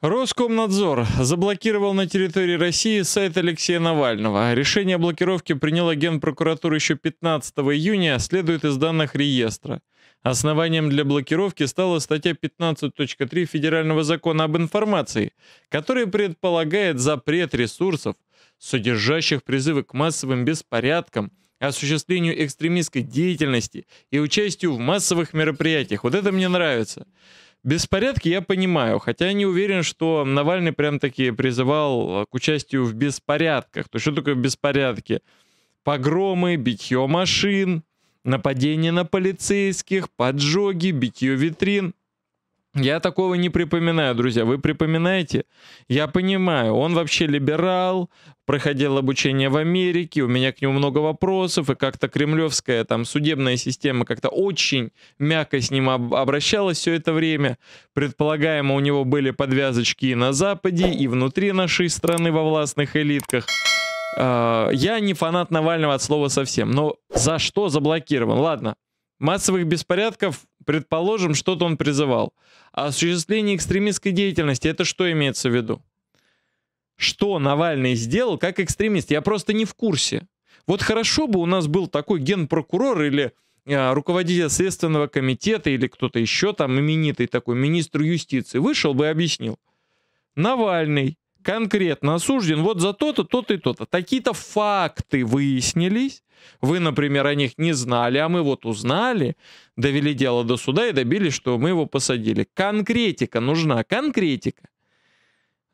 Роскомнадзор заблокировал на территории России сайт Алексея Навального. Решение о блокировке приняла Генпрокуратура еще 15 июня, а следует из данных реестра. Основанием для блокировки стала статья 15.3 Федерального закона об информации, который предполагает запрет ресурсов, содержащих призывы к массовым беспорядкам, осуществлению экстремистской деятельности и участию в массовых мероприятиях. Вот это мне нравится. Беспорядки я понимаю, хотя не уверен, что Навальный прям-таки призывал э, к участию в беспорядках. То есть что такое беспорядки? Погромы, битье машин, нападение на полицейских, поджоги, битье витрин. Я такого не припоминаю, друзья. Вы припоминаете? Я понимаю, он вообще либерал, проходил обучение в Америке, у меня к нему много вопросов, и как-то кремлевская там судебная система как-то очень мягко с ним об- обращалась все это время. Предполагаемо, у него были подвязочки и на Западе, и внутри нашей страны во властных элитках. А, я не фанат Навального от слова совсем, но за что заблокирован? Ладно, массовых беспорядков Предположим, что-то он призывал. А осуществление экстремистской деятельности это что имеется в виду? Что Навальный сделал как экстремист? Я просто не в курсе. Вот хорошо бы у нас был такой генпрокурор или э, руководитель Следственного комитета или кто-то еще там именитый такой, министр юстиции, вышел бы и объяснил. Навальный конкретно осужден вот за то-то, то-то и то-то. Такие-то факты выяснились. Вы, например, о них не знали, а мы вот узнали, довели дело до суда и добились, что мы его посадили. Конкретика нужна, конкретика.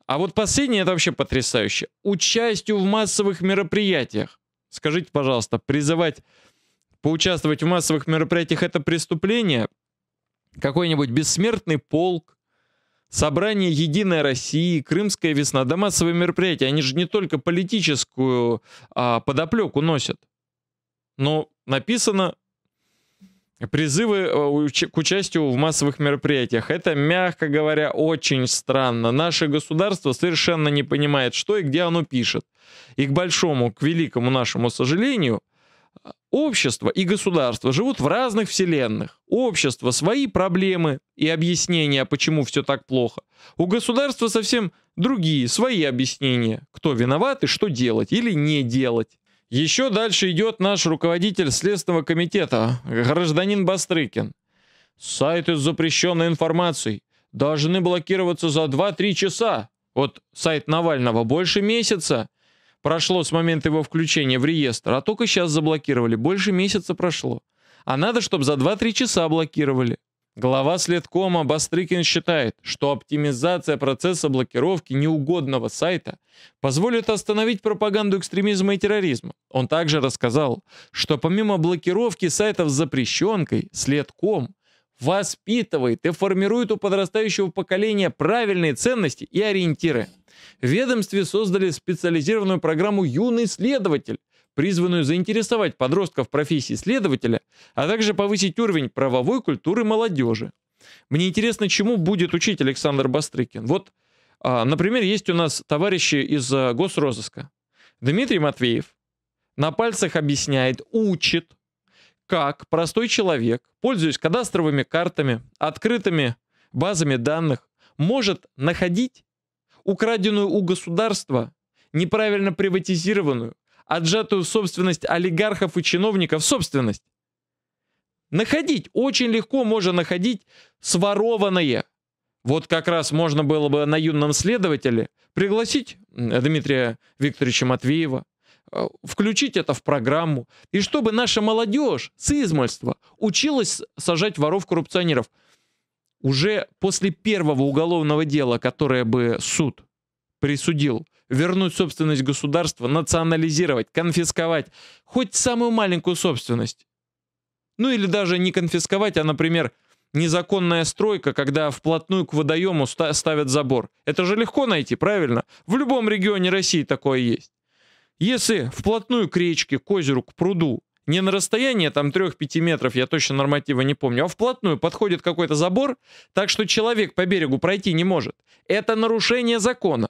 А вот последнее, это вообще потрясающе. Участию в массовых мероприятиях. Скажите, пожалуйста, призывать поучаствовать в массовых мероприятиях это преступление? Какой-нибудь бессмертный полк, собрание «Единой России», «Крымская весна», да массовые мероприятия, они же не только политическую а, подоплеку носят. Но написано призывы э, к участию в массовых мероприятиях. Это, мягко говоря, очень странно. Наше государство совершенно не понимает, что и где оно пишет. И к большому, к великому нашему сожалению – Общество и государство живут в разных вселенных. Общество свои проблемы и объяснения, почему все так плохо. У государства совсем другие, свои объяснения, кто виноват и что делать или не делать. Еще дальше идет наш руководитель Следственного комитета, гражданин Бастрыкин. Сайты с запрещенной информацией должны блокироваться за 2-3 часа. Вот сайт Навального больше месяца. Прошло с момента его включения в реестр, а только сейчас заблокировали, больше месяца прошло. А надо, чтобы за 2-3 часа блокировали. Глава следкома Бастрыкин считает, что оптимизация процесса блокировки неугодного сайта позволит остановить пропаганду экстремизма и терроризма. Он также рассказал, что помимо блокировки сайтов с запрещенкой, следком воспитывает и формирует у подрастающего поколения правильные ценности и ориентиры. В ведомстве создали специализированную программу «Юный следователь», призванную заинтересовать подростков профессии следователя, а также повысить уровень правовой культуры молодежи. Мне интересно, чему будет учить Александр Бастрыкин. Вот, а, например, есть у нас товарищи из а, госрозыска. Дмитрий Матвеев на пальцах объясняет, учит, как простой человек, пользуясь кадастровыми картами, открытыми базами данных, может находить украденную у государства, неправильно приватизированную, отжатую собственность олигархов и чиновников собственность. Находить очень легко можно находить сворованное. Вот как раз можно было бы на юном следователе пригласить э, Дмитрия Викторовича Матвеева, э, включить это в программу, и чтобы наша молодежь с измольства училась сажать воров-коррупционеров – уже после первого уголовного дела, которое бы суд присудил, вернуть собственность государства, национализировать, конфисковать хоть самую маленькую собственность. Ну или даже не конфисковать, а, например, незаконная стройка, когда вплотную к водоему ставят забор. Это же легко найти, правильно? В любом регионе России такое есть. Если вплотную к речке, к озеру, к пруду не на расстояние а там 3-5 метров, я точно норматива не помню, а вплотную подходит какой-то забор, так что человек по берегу пройти не может. Это нарушение закона.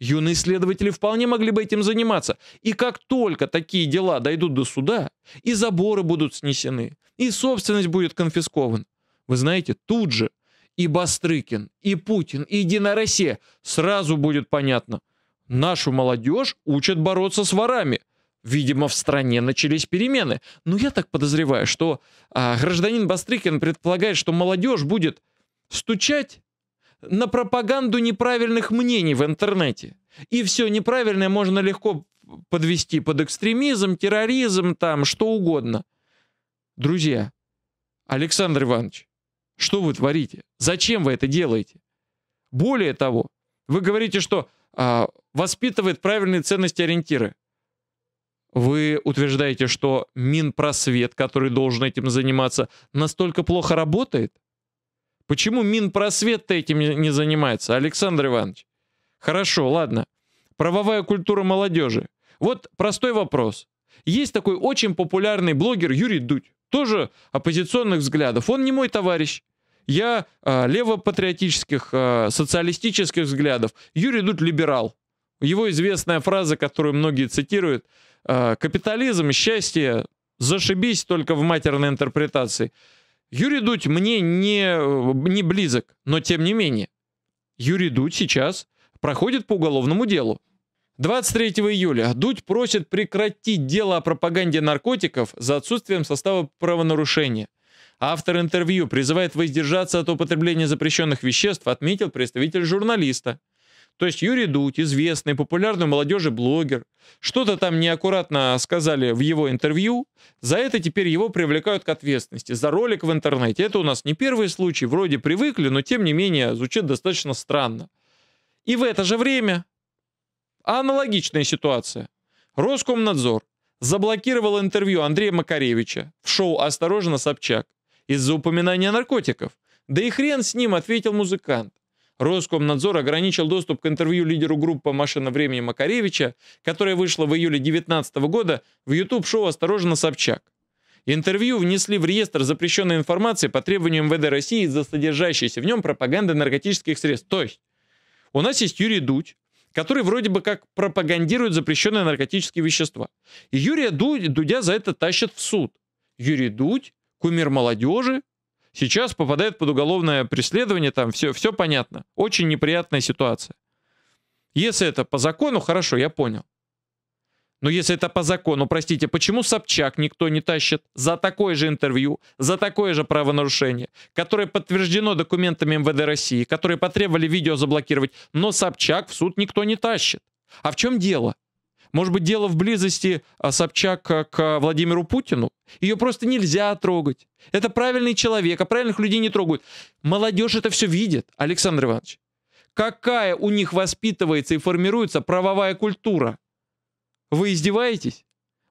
Юные следователи вполне могли бы этим заниматься. И как только такие дела дойдут до суда, и заборы будут снесены, и собственность будет конфискована. Вы знаете, тут же и Бастрыкин, и Путин, и Диноросе сразу будет понятно. Нашу молодежь учат бороться с ворами. Видимо, в стране начались перемены. Но я так подозреваю, что а, гражданин Бастрыкин предполагает, что молодежь будет стучать на пропаганду неправильных мнений в интернете. И все неправильное можно легко подвести под экстремизм, терроризм, там, что угодно. Друзья, Александр Иванович, что вы творите? Зачем вы это делаете? Более того, вы говорите, что а, воспитывает правильные ценности ориентиры. Вы утверждаете, что Минпросвет, который должен этим заниматься, настолько плохо работает? Почему минпросвет этим не занимается, Александр Иванович? Хорошо, ладно. Правовая культура молодежи. Вот простой вопрос. Есть такой очень популярный блогер Юрий Дудь, тоже оппозиционных взглядов. Он не мой товарищ. Я э, левопатриотических, э, социалистических взглядов. Юрий Дудь либерал. Его известная фраза, которую многие цитируют, «Э, «Капитализм, счастье, зашибись только в матерной интерпретации». Юрий Дудь мне не, э, не близок, но тем не менее. Юрий Дудь сейчас проходит по уголовному делу. 23 июля Дудь просит прекратить дело о пропаганде наркотиков за отсутствием состава правонарушения. Автор интервью призывает воздержаться от употребления запрещенных веществ, отметил представитель журналиста. То есть Юрий Дудь, известный, популярный молодежи блогер, что-то там неаккуратно сказали в его интервью, за это теперь его привлекают к ответственности, за ролик в интернете. Это у нас не первый случай, вроде привыкли, но тем не менее звучит достаточно странно. И в это же время аналогичная ситуация. Роскомнадзор заблокировал интервью Андрея Макаревича в шоу «Осторожно, Собчак» из-за упоминания наркотиков. Да и хрен с ним, ответил музыкант. Роскомнадзор ограничил доступ к интервью лидеру группы «Машина времени» Макаревича, которая вышла в июле 2019 года в YouTube-шоу «Осторожно, Собчак». Интервью внесли в реестр запрещенной информации по требованию МВД России за содержащейся в нем пропаганды наркотических средств. То есть у нас есть Юрий Дудь, который вроде бы как пропагандирует запрещенные наркотические вещества. И Юрия Дудь, Дудя за это тащат в суд. Юрий Дудь, кумир молодежи, сейчас попадает под уголовное преследование, там все, все понятно. Очень неприятная ситуация. Если это по закону, хорошо, я понял. Но если это по закону, простите, почему Собчак никто не тащит за такое же интервью, за такое же правонарушение, которое подтверждено документами МВД России, которые потребовали видео заблокировать, но Собчак в суд никто не тащит? А в чем дело? Может быть, дело в близости а, Собчак к Владимиру Путину? Ее просто нельзя трогать. Это правильный человек, а правильных людей не трогают. Молодежь это все видит, Александр Иванович. Какая у них воспитывается и формируется правовая культура? Вы издеваетесь?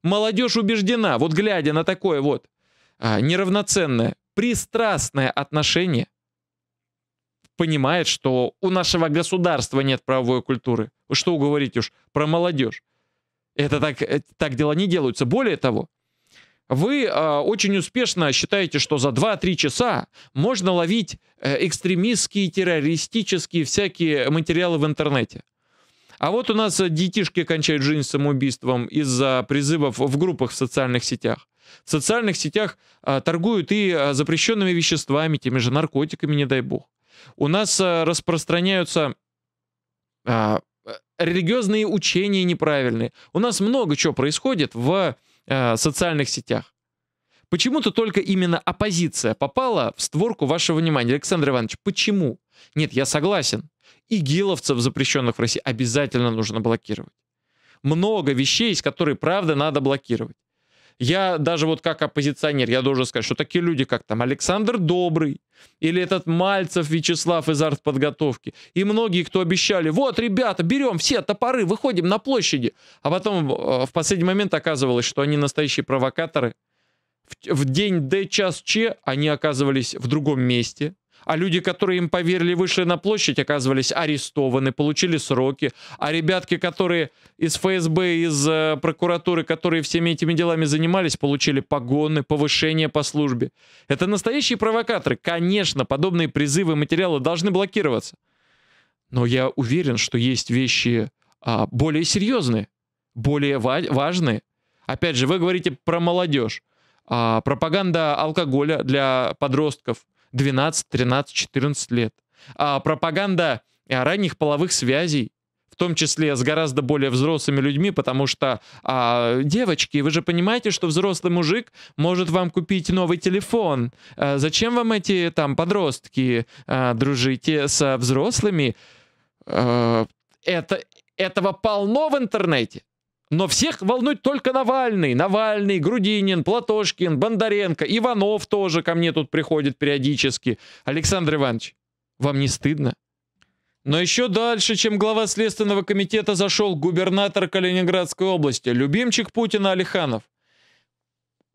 Молодежь убеждена, вот глядя на такое вот а, неравноценное, пристрастное отношение, понимает, что у нашего государства нет правовой культуры. Что уговорить уж про молодежь. Это так, э, так дела не делаются. Более того, вы э, очень успешно считаете, что за 2-3 часа можно ловить э, экстремистские, террористические всякие материалы в интернете. А вот у нас э, детишки кончают жизнь самоубийством из-за призывов в группах в социальных сетях. В социальных сетях а, торгуют и а, запрещенными веществами, теми же наркотиками, не дай бог. У нас а, распространяются а, Э, религиозные учения неправильные. У нас много чего происходит в э, социальных сетях. Почему-то только именно оппозиция попала в створку вашего внимания. Александр Иванович, почему? Нет, я согласен. ИГИЛовцев, запрещенных в России, обязательно нужно блокировать. Много вещей, из которых, правда, надо блокировать. Я даже вот как оппозиционер, я должен сказать, что такие люди, как там Александр Добрый, или этот Мальцев Вячеслав из артподготовки, и многие, кто обещали, вот, ребята, берем все топоры, выходим на площади, а потом э, в последний момент оказывалось, что они настоящие провокаторы, в, день Д, час Ч они оказывались в другом месте, а люди, которые им поверили, вышли на площадь, оказывались арестованы, получили сроки. А ребятки, которые из ФСБ, из э, прокуратуры, которые всеми этими делами занимались, получили погоны, повышение по службе. Это настоящие провокаторы. Конечно, подобные призывы, материалы должны блокироваться. Но я уверен, что есть вещи а, более серьезные, более ва важные. Опять же, вы говорите про молодежь. А, пропаганда алкоголя для подростков – 12, 13, 14 лет. А пропаганда а, ранних половых связей, в том числе с гораздо более взрослыми людьми, потому что, а, девочки, вы же понимаете, что взрослый мужик может вам купить новый телефон. А зачем вам эти там подростки а, дружите со взрослыми? А, это, этого полно в интернете. Но всех волнует только Навальный. Навальный, Грудинин, Платошкин, Бондаренко, Иванов тоже ко мне тут приходит периодически. Александр Иванович, вам не стыдно? Но еще дальше, чем глава Следственного комитета, зашел губернатор Калининградской области, любимчик Путина Алиханов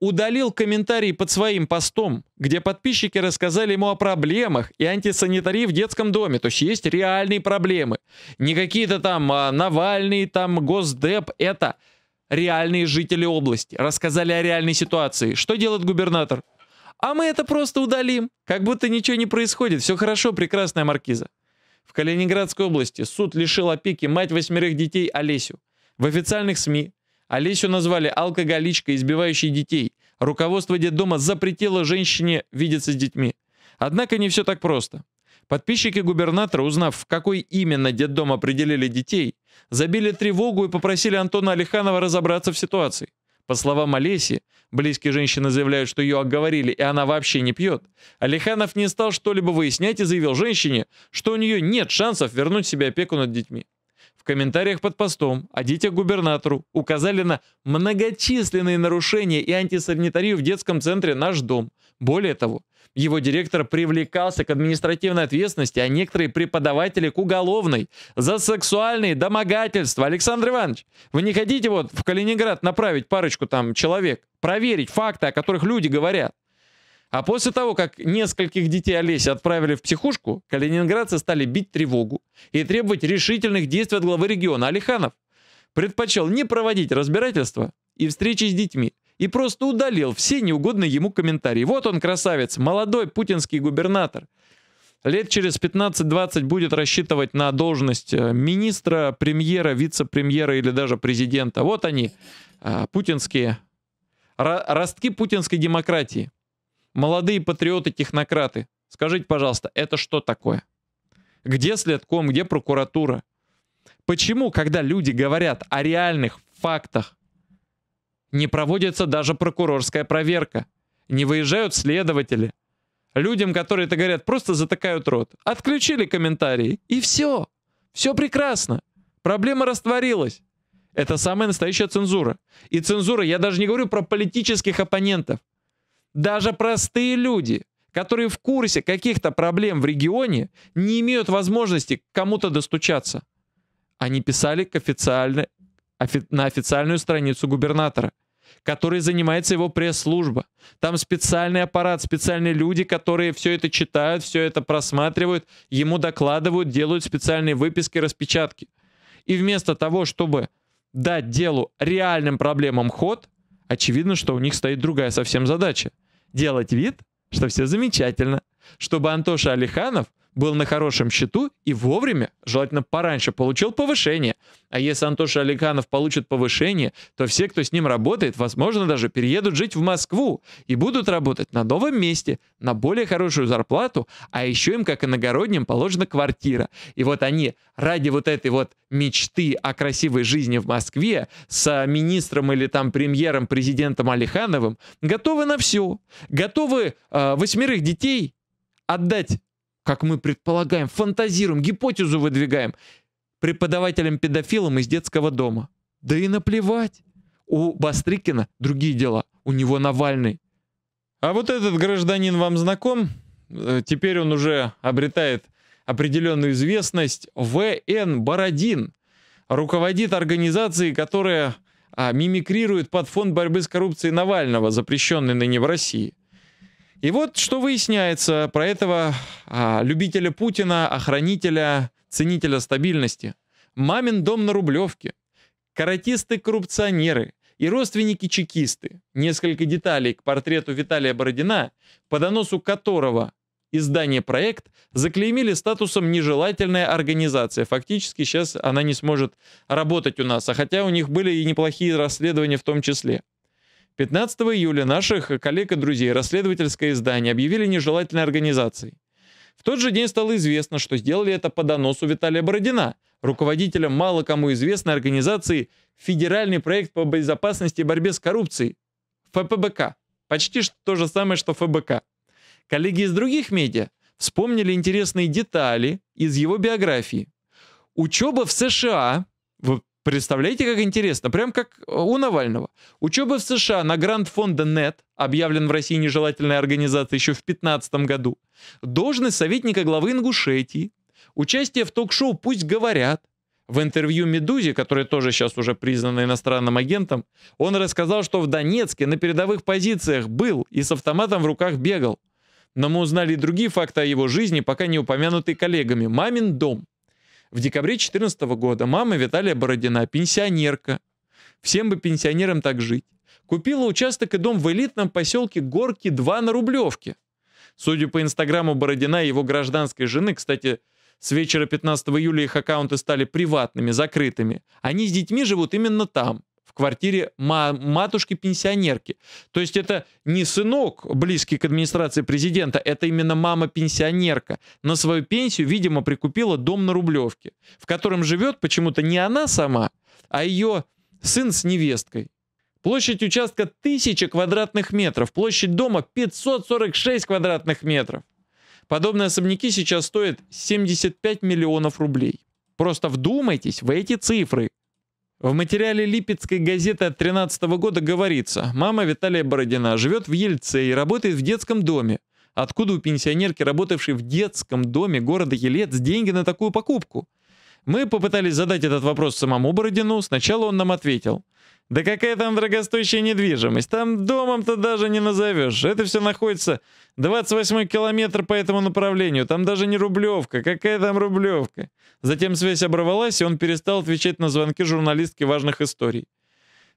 удалил комментарий под своим постом, где подписчики рассказали ему о проблемах и антисанитарии в детском доме. То есть есть реальные проблемы. Не какие-то там а, Навальный, там Госдеп. Это реальные жители области. Рассказали о реальной ситуации. Что делает губернатор? А мы это просто удалим. Как будто ничего не происходит. Все хорошо, прекрасная маркиза. В Калининградской области суд лишил опеки мать восьмерых детей Олесю. В официальных СМИ Олесю назвали алкоголичкой, избивающей детей. Руководство детдома запретило женщине видеться с детьми. Однако не все так просто. Подписчики губернатора, узнав, в какой именно детдом определили детей, забили тревогу и попросили Антона Алиханова разобраться в ситуации. По словам Олеси, близкие женщины заявляют, что ее оговорили, и она вообще не пьет. Алиханов не стал что-либо выяснять и заявил женщине, что у нее нет шансов вернуть себе опеку над детьми. В комментариях под постом о детях губернатору указали на многочисленные нарушения и антисанитарию в детском центре «Наш дом». Более того, его директор привлекался к административной ответственности, а некоторые преподаватели к уголовной за сексуальные домогательства. Александр Иванович, вы не хотите вот в Калининград направить парочку там человек, проверить факты, о которых люди говорят? А после того, как нескольких детей Олеси отправили в психушку, калининградцы стали бить тревогу и требовать решительных действий от главы региона Алиханов. Предпочел не проводить разбирательства и встречи с детьми, и просто удалил все неугодные ему комментарии. Вот он, красавец, молодой путинский губернатор. Лет через 15-20 будет рассчитывать на должность э, министра, премьера, вице-премьера или даже президента. Вот они, э, путинские, ростки путинской демократии. Молодые патриоты-технократы, скажите, пожалуйста, это что такое? Где следком, где прокуратура? Почему, когда люди говорят о реальных фактах, не проводится даже прокурорская проверка? Не выезжают следователи? Людям, которые это говорят, просто затыкают рот. Отключили комментарии, и все. Все прекрасно. Проблема растворилась. Это самая настоящая цензура. И цензура, я даже не говорю про политических оппонентов. Даже простые люди, которые в курсе каких-то проблем в регионе, не имеют возможности кому-то достучаться. Они писали к официально, офи, на официальную страницу губернатора, который занимается его пресс-служба. Там специальный аппарат, специальные люди, которые все это читают, все это просматривают, ему докладывают, делают специальные выписки, распечатки. И вместо того, чтобы дать делу реальным проблемам ход, очевидно, что у них стоит другая совсем задача делать вид, что все замечательно, чтобы Антоша Алиханов был на хорошем счету и вовремя, желательно пораньше, получил повышение. А если Антоша Алиханов получит повышение, то все, кто с ним работает, возможно, даже переедут жить в Москву и будут работать на новом месте, на более хорошую зарплату, а еще им, как иногородним, положена квартира. И вот они ради вот этой вот мечты о красивой жизни в Москве с министром или там премьером, президентом Алихановым готовы на все. Готовы э, восьмерых детей отдать, как мы предполагаем, фантазируем, гипотезу выдвигаем, преподавателям-педофилам из детского дома. Да и наплевать. У Бастрыкина другие дела, у него Навальный. А вот этот гражданин вам знаком? Э, теперь он уже обретает определенную известность. В.Н. Бородин руководит организацией, которая а, мимикрирует под фонд борьбы с коррупцией Навального, запрещенный ныне в России. И вот что выясняется про этого а, любителя Путина, охранителя, ценителя стабильности. Мамин дом на Рублевке, каратисты-коррупционеры и родственники-чекисты. Несколько деталей к портрету Виталия Бородина, по доносу которого издание «Проект» заклеймили статусом «нежелательная организация». Фактически сейчас она не сможет работать у нас, а хотя у них были и неплохие расследования в том числе. 15 июля наших коллег и друзей расследовательское издание объявили нежелательной организацией. В тот же день стало известно, что сделали это по доносу Виталия Бородина, руководителя мало кому известной организации «Федеральный проект по безопасности и борьбе с коррупцией» ФПБК. Почти то же самое, что ФБК. Коллеги из других медиа вспомнили интересные детали из его биографии. Учеба в США, вот Представляете, как интересно, прям как э, у Навального. Учеба в США на грант фонда НЕТ, объявлен в России нежелательной организацией еще в 2015 году, должность советника главы Ингушетии, участие в ток-шоу «Пусть говорят», в интервью «Медузе», которая тоже сейчас уже признана иностранным агентом, он рассказал, что в Донецке на передовых позициях был и с автоматом в руках бегал. Но мы узнали и другие факты о его жизни, пока не упомянутые коллегами. Мамин дом. В декабре 2014 года мама Виталия Бородина, пенсионерка, всем бы пенсионерам так жить, купила участок и дом в элитном поселке Горки-2 на Рублевке. Судя по инстаграму Бородина и его гражданской жены, кстати, с вечера 15 июля их аккаунты стали приватными, закрытыми. Они с детьми живут именно там в квартире матушки-пенсионерки. То есть это не сынок, близкий к администрации президента, это именно мама-пенсионерка. На свою пенсию, видимо, прикупила дом на Рублевке, в котором живет почему-то не она сама, а ее сын с невесткой. Площадь участка 1000 квадратных метров, площадь дома 546 квадратных метров. Подобные особняки сейчас стоят 75 миллионов рублей. Просто вдумайтесь в эти цифры. В материале Липецкой газеты от 13 года говорится, мама Виталия Бородина живет в Ельце и работает в детском доме. Откуда у пенсионерки, работавшей в детском доме города Елец, деньги на такую покупку? Мы попытались задать этот вопрос самому Бородину, сначала он нам ответил. Да какая там дорогостоящая недвижимость? Там домом-то даже не назовешь. Это все находится 28 километр по этому направлению. Там даже не рублевка. Какая там рублевка? Затем связь оборвалась, и он перестал отвечать на звонки журналистки важных историй.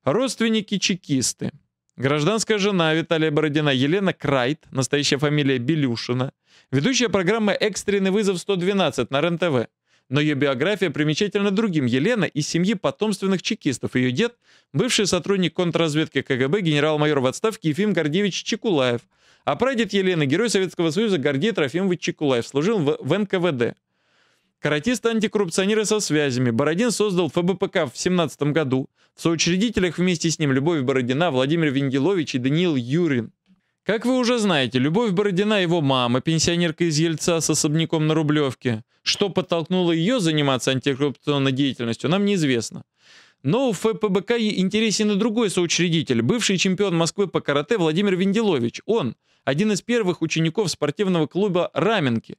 Родственники чекисты. Гражданская жена Виталия Бородина Елена Крайт, настоящая фамилия Белюшина, ведущая программы «Экстренный вызов 112» на РЕН-ТВ но ее биография примечательна другим. Елена из семьи потомственных чекистов. Ее дед – бывший сотрудник контрразведки КГБ, генерал-майор в отставке Ефим Гордеевич Чекулаев. А прадед Елены – герой Советского Союза Гордей Трофимович Чекулаев, служил в, в НКВД. Каратисты-антикоррупционеры со связями. Бородин создал ФБПК в 17 году. В соучредителях вместе с ним Любовь Бородина, Владимир Венделович и Даниил Юрин. Как вы уже знаете, Любовь Бородина его мама, пенсионерка из Ельца с особняком на Рублевке. Что подтолкнуло ее заниматься антикоррупционной деятельностью, нам неизвестно. Но в ФПБК интересен и другой соучредитель, бывший чемпион Москвы по карате Владимир Венделович. Он – один из первых учеников спортивного клуба «Раменки».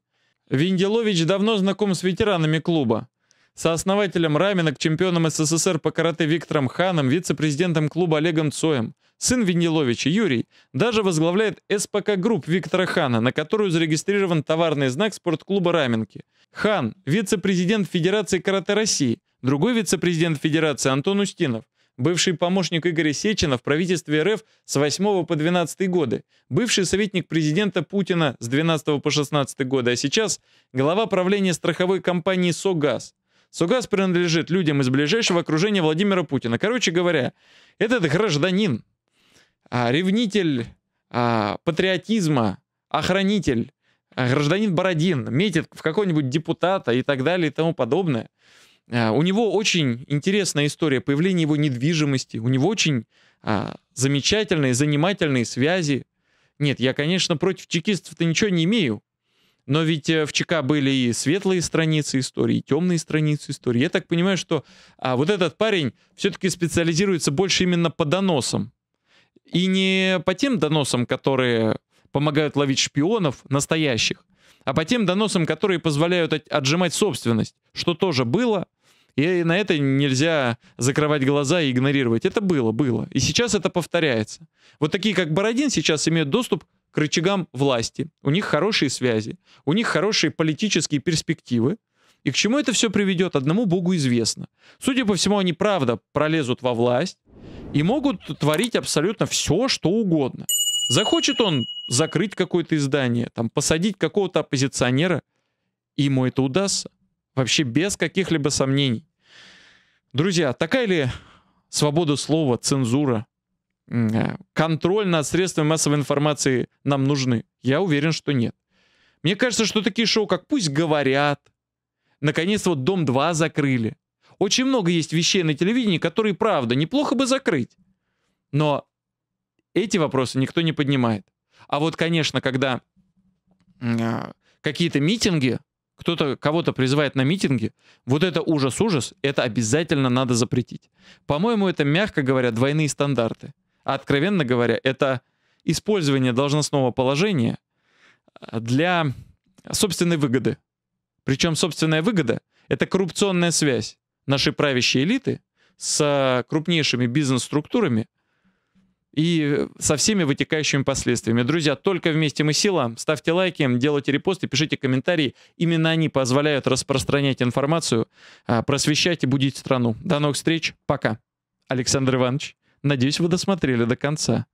Венделович давно знаком с ветеранами клуба. Сооснователем «Раменок», чемпионом СССР по карате Виктором Ханом, вице-президентом клуба Олегом Цоем – сын Виниловича Юрий, даже возглавляет СПК Групп Виктора Хана, на которую зарегистрирован товарный знак спортклуба «Раменки». Хан – вице-президент Федерации карате России, другой вице-президент Федерации Антон Устинов, бывший помощник Игоря Сечина в правительстве РФ с 8 по 12 годы, бывший советник президента Путина с 12 по 16 годы, а сейчас глава правления страховой компании «Согаз». «Согаз» принадлежит людям из ближайшего окружения Владимира Путина. Короче говоря, этот гражданин а, ревнитель а, патриотизма, охранитель, а, гражданин Бородин метит в какого-нибудь депутата и так далее и тому подобное. У него очень интересная история появления его недвижимости, у него очень замечательные, занимательные связи. Нет, я, конечно, против чекистов-то ничего не имею, но ведь э, в ЧК были и светлые страницы истории, и темные страницы истории. Я так понимаю, что а, вот этот парень все-таки специализируется больше именно по доносам. И не по тем доносам, которые помогают ловить шпионов настоящих, а по тем доносам, которые позволяют отжимать собственность, что тоже было, и на это нельзя закрывать глаза и игнорировать. Это было, было. И сейчас это повторяется. Вот такие, как Бородин, сейчас имеют доступ к рычагам власти. У них хорошие связи, у них хорошие политические перспективы. И к чему это все приведет, одному богу известно. Судя по всему, они правда пролезут во власть, и могут творить абсолютно все, что угодно. Захочет он закрыть какое-то издание, там, посадить какого-то оппозиционера, ему это удастся. Вообще без каких-либо сомнений. Друзья, такая ли свобода слова, цензура, э, контроль над средствами массовой информации нам нужны? Я уверен, что нет. Мне кажется, что такие шоу, как «Пусть говорят», наконец вот «Дом-2» закрыли, очень много есть вещей на телевидении, которые, правда, неплохо бы закрыть. Но эти вопросы никто не поднимает. А вот, конечно, когда а, какие-то митинги, кто-то кого-то призывает на митинги, вот это ужас-ужас, это обязательно надо запретить. По-моему, это, мягко говоря, двойные стандарты. А откровенно говоря, это использование должностного положения а, для собственной выгоды. Причем собственная выгода — это коррупционная связь нашей правящей элиты с крупнейшими бизнес-структурами и со всеми вытекающими последствиями. Друзья, только вместе мы сила. Ставьте лайки, делайте репосты, пишите комментарии. Именно они позволяют распространять информацию, а, просвещать и будить страну. До новых встреч. Пока. Александр Иванович, надеюсь, вы досмотрели до конца.